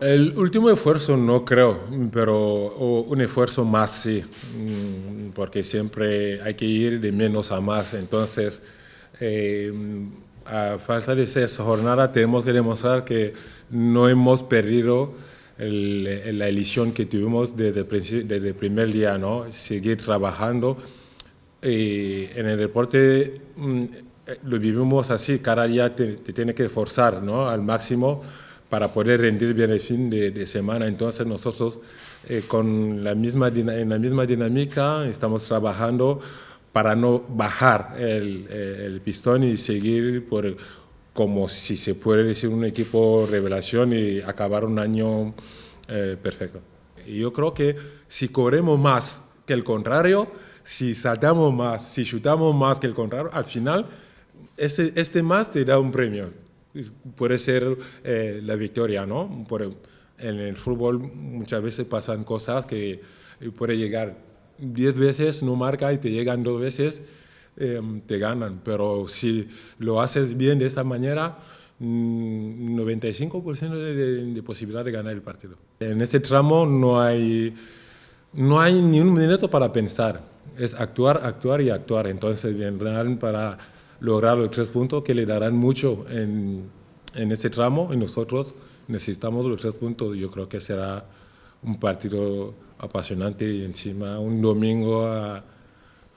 El último esfuerzo no creo, pero un esfuerzo más sí, mm, porque siempre hay que ir de menos a más. Entonces, eh, a falta de esa jornada, tenemos que demostrar que no hemos perdido la ilusión que tuvimos desde, desde el primer día, ¿no? Seguir trabajando. Y eh, en el deporte mm, eh, lo vivimos así, cada día te, tienes tiene que esforzar ¿no? Al máximo para poder rendir bien el fin de, semana. Entonces nosotros eh, con la misma, en la misma dinámica estamos trabajando para no bajar el, pistón y seguir por, como si se puede decir un equipo revelación y acabar un año eh, perfecto. Yo creo que si corremos más que el contrario, si saltamos más, si chutamos más que el contrario, al final este más te da un premio puede ser eh, la victoria, ¿no? Por, en el fútbol muchas veces pasan cosas que eh, puede llegar 10 veces, no marca y te llegan dos veces, em, te ganan. Pero si lo haces bien de esa manera, 95% mm, de, posibilidad de ganar el partido. En este tramo no hay, no hay ni un minuto para pensar, es actuar, actuar y actuar. Entonces realidad, para lograr los tres puntos que le darán mucho en, este tramo y nosotros necesitamos los tres puntos. Yo creo que será un partido apasionante y encima un domingo a,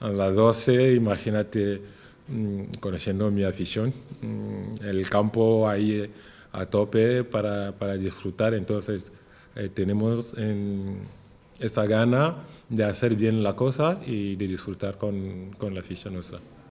las 12, imagínate mm, conociendo mi afición, mm, el campo ahí eh, a tope para, disfrutar. Entonces eh, tenemos esa gana de hacer bien la cosa y de disfrutar con, con la afición nuestra.